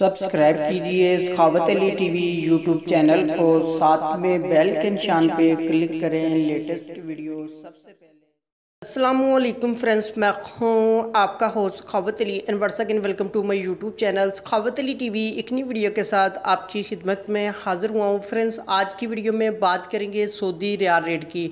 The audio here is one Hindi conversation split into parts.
सब्सक्राइब कीजिए Sakhawat Ali TV YouTube channel को साथ में बेल के निशान पे क्लिक करें लेटेस्ट वीडियो सबसे पहले असलम फ्रेंड्स मैं हूँ आपका होस्ट खावत अली एंड वर्स again welcome to my YouTube channel Khawat Ali TV एक नई वीडियो के साथ आपकी खिदमत में हाज़िर हुआ हूँ फ्रेंड्स आज की वीडियो में बात करेंगे सऊदी रियाल रेट की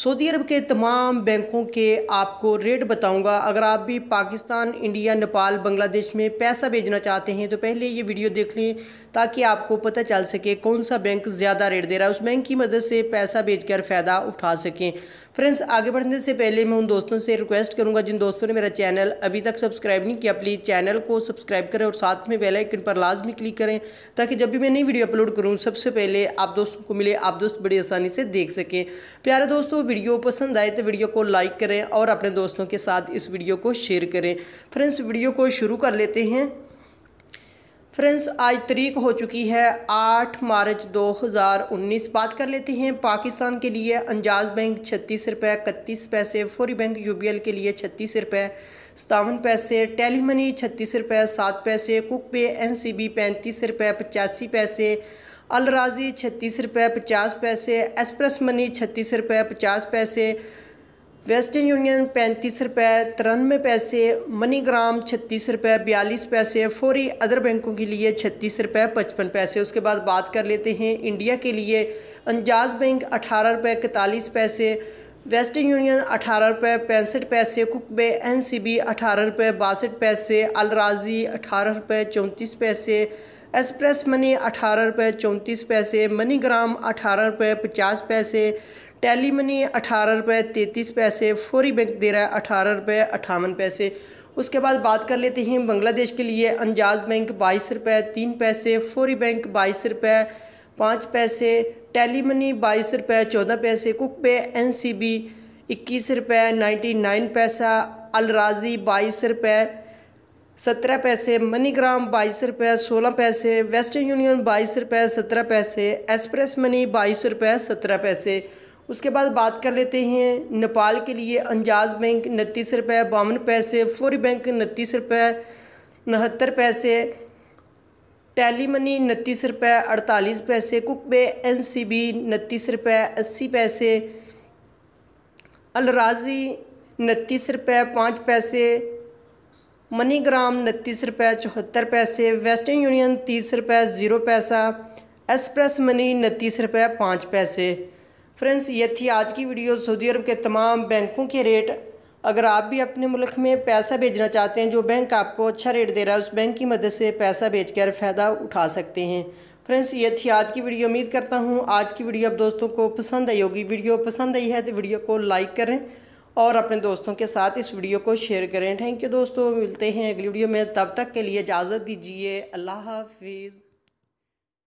सऊदी अरब के तमाम बैंकों के आपको रेट बताऊंगा अगर आप भी पाकिस्तान इंडिया नेपाल बांग्लादेश में पैसा भेजना चाहते हैं तो पहले ये वीडियो देख लें ताकि आपको पता चल सके कौन सा बैंक ज़्यादा रेट दे रहा है उस बैंक की मदद से पैसा भेज फ़ायदा उठा सकें फ्रेंड्स आगे बढ़ने से पहले मैं उन दोस्तों से रिक्वेस्ट करूंगा जिन दोस्तों ने मेरा चैनल अभी तक सब्सक्राइब नहीं किया प्लीज़ चैनल को सब्सक्राइब करें और साथ में बेल आइकन पर लाजमी क्लिक करें ताकि जब भी मैं नई वीडियो अपलोड करूँ सबसे पहले आप दोस्तों को मिले आप दोस्त बड़ी आसानी से देख सकें प्यारे दोस्तों वीडियो पसंद आए तो वीडियो को लाइक करें और अपने दोस्तों के साथ इस वीडियो को शेयर करें फ्रेंड्स वीडियो को शुरू कर लेते हैं फ्रेंड्स आज तरीक हो चुकी है 8 मार्च 2019 बात कर लेते हैं पाकिस्तान के लिए अंजाज बैंक छत्तीस रुपये इकतीस पैसे फौरी बैंक यूबीएल के लिए छत्तीस रुपये सतावन पैसे टेली मनी छत्तीस रुपये सात पैसे कुक पे एन सी बी पैंतीस रुपये पचासी पैसे अलराजी छत्तीस रुपये पचास पैसे एक्सप्रेस मनी छत्तीस रुपये पचास पैसे वेस्टर्न यूनियन पैंतीस रुपए तिरानवे पैसे मनीग्राम छत्तीस रुपए बयालीस पैसे फौरी अदर बैंकों के लिए छत्तीस रुपये पचपन पैसे उसके बाद बात कर लेते हैं इंडिया के लिए अंजाज बैंक अठारह रुपए इकतालीस पैसे वेस्टर्न यूनियन अठारह रुपए पैंसठ पैसे कुकबे एन सी बी अठारह रुपए बासठ पैसे अलराजी अठारह रुपए चौंतीस पैसे एक्सप्रेस मनी अठारह रुपए चौंतीस पैसे मनीग्राम अठारह रुपये पचास पैसे टैली मनी अठारह रुपये तैंतीस पैसे फोरी बैंक दे रहा है अठारह रुपये अट्ठावन पैसे उसके बाद बात कर लेते हैं बांग्लादेश के लिए अंजाज बैंक बाईस रुपये तीन पैसे फोरी बैंक बाईस रुपये पाँच पैसे टैली मनी बाईस रुपये चौदह पैसे कुक पे एन सी बी इक्कीस रुपये नाइन्टी नाइन पैसा अलराजी बाईस रुपये सत्रह पैसे मनीग्राम बाईस रुपये सोलह पैसे वेस्टर्न यूनियन बाईस रुपये सत्रह पैसे एक्सप्रेस मनी बाईस रुपये सत्रह पैसे उसके बाद बात कर लेते हैं नेपाल के लिए अंजाज बैंक उनतीस रुपये बावन पैसे फोरी बैंक उनतीस रुपये उनहत्तर पैसे टैली मनी उनतीस रुपये अड़तालीस पैसे कुकबे एन सी बी उनतीस रुपये अस्सी पैसे अलराजी उनतीस रुपये पाँच पैसे मनीग्राम उनतीस रुपये चौहत्तर पैसे वेस्टर्न यूनियन तीस रुपये ज़ीरो पैसा एक्सप्रेस मनी उनतीस रुपये पाँच पैसे फ्रेंड्स ये थी आज की वीडियो सऊदी अरब के तमाम बैंकों के रेट अगर आप भी अपने मुल्क में पैसा भेजना चाहते हैं जो बैंक आपको अच्छा रेट दे रहा है उस बैंक की मदद से पैसा भेजकर फ़ायदा उठा सकते हैं फ्रेंड्स ये थी आज की वीडियो उम्मीद करता हूँ आज की वीडियो अब दोस्तों को पसंद आई होगी वीडियो पसंद आई है तो वीडियो को लाइक करें और अपने दोस्तों के साथ इस वीडियो को शेयर करें थैंक यू दोस्तों मिलते हैं अगली वीडियो में तब तक के लिए इजाज़त दीजिए अल्लाह हाफिज़